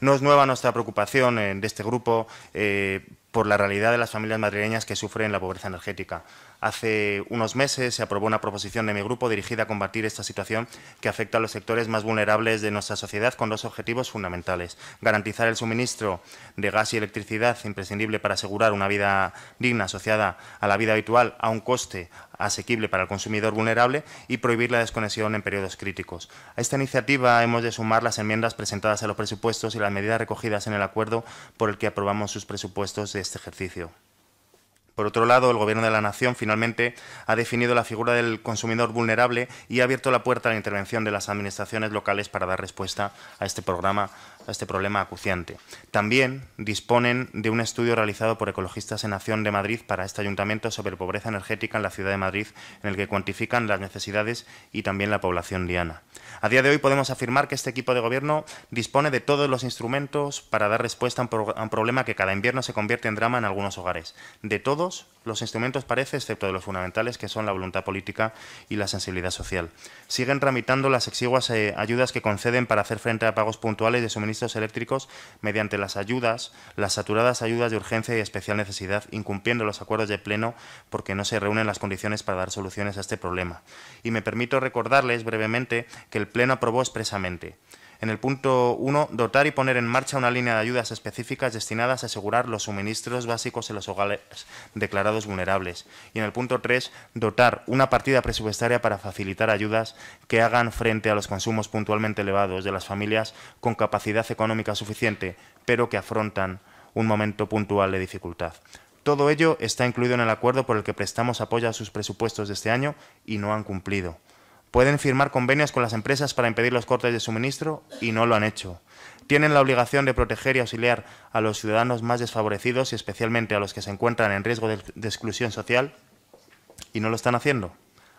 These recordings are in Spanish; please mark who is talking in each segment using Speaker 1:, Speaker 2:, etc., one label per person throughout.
Speaker 1: No es nueva nuestra preocupación eh, de este grupo eh, por la realidad de las familias madrileñas que sufren la pobreza energética. Hace unos meses se aprobó una proposición de mi grupo dirigida a combatir esta situación que afecta a los sectores más vulnerables de nuestra sociedad con dos objetivos fundamentales. Garantizar el suministro de gas y electricidad imprescindible para asegurar una vida digna asociada a la vida habitual a un coste asequible para el consumidor vulnerable y prohibir la desconexión en periodos críticos. A esta iniciativa hemos de sumar las enmiendas presentadas a los presupuestos y las medidas recogidas en el acuerdo por el que aprobamos sus presupuestos de este ejercicio. Por otro lado, el Gobierno de la Nación finalmente ha definido la figura del consumidor vulnerable y ha abierto la puerta a la intervención de las administraciones locales para dar respuesta a este programa a este problema acuciante. También disponen de un estudio realizado por ecologistas en Acción de Madrid para este ayuntamiento sobre pobreza energética en la ciudad de Madrid, en el que cuantifican las necesidades y también la población liana. A día de hoy podemos afirmar que este equipo de gobierno dispone de todos los instrumentos para dar respuesta a un problema que cada invierno se convierte en drama en algunos hogares. De todos los instrumentos parece, excepto de los fundamentales, que son la voluntad política y la sensibilidad social. Siguen tramitando las exiguas eh, ayudas que conceden para hacer frente a pagos puntuales de suministro eléctricos mediante las ayudas, las saturadas ayudas de urgencia y especial necesidad, incumpliendo los acuerdos de pleno porque no se reúnen las condiciones para dar soluciones a este problema. Y me permito recordarles brevemente que el pleno aprobó expresamente en el punto 1, dotar y poner en marcha una línea de ayudas específicas destinadas a asegurar los suministros básicos en los hogares declarados vulnerables. Y en el punto 3, dotar una partida presupuestaria para facilitar ayudas que hagan frente a los consumos puntualmente elevados de las familias con capacidad económica suficiente, pero que afrontan un momento puntual de dificultad. Todo ello está incluido en el acuerdo por el que prestamos apoyo a sus presupuestos de este año y no han cumplido. Pueden firmar convenios con las empresas para impedir los cortes de suministro y no lo han hecho. Tienen la obligación de proteger y auxiliar a los ciudadanos más desfavorecidos y especialmente a los que se encuentran en riesgo de, exclusión social y no lo están haciendo.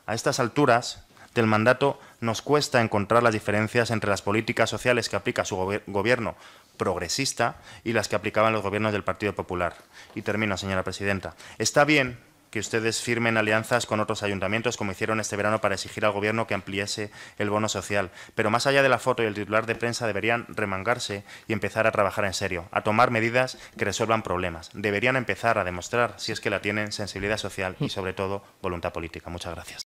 Speaker 1: A estas alturas del mandato nos cuesta encontrar las diferencias entre las políticas sociales que aplica su gobierno progresista y las que aplicaban los gobiernos del Partido Popular. Y termino, señora presidenta. Está bien que ustedes firmen alianzas con otros ayuntamientos, como hicieron este verano para exigir al Gobierno que ampliase el bono social. Pero más allá de la foto y el titular de prensa, deberían remangarse y empezar a trabajar en serio, a tomar medidas que resuelvan problemas. Deberían empezar a demostrar, si es que la tienen, sensibilidad social y, sobre todo, voluntad política. Muchas gracias.